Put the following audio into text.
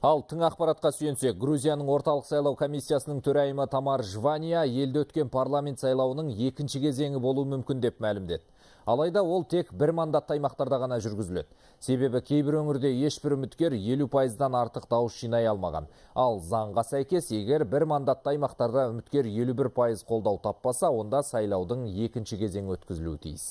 Ал тың ақпаратқа сүйенсек, Грузияның орталық сайлау комиссиясының түрәйімі Тамар Жвания елді өткен парламент сайлауының екінші кезеңі болуы мүмкін деп мәлімдеді. Алайда ол тек бір мандатты аймақтарда ғана жүргізіледі. Себебі кейбір өңірде ешбір үміткер 50%-дан артық дауыс жинай алмаған. Ал заңға сәйкес, егер бір мандатты аймақтарда үміткер 51% қолдау таппаса, онда сайлаудың екінші кезеңі өткізілуі тиіс.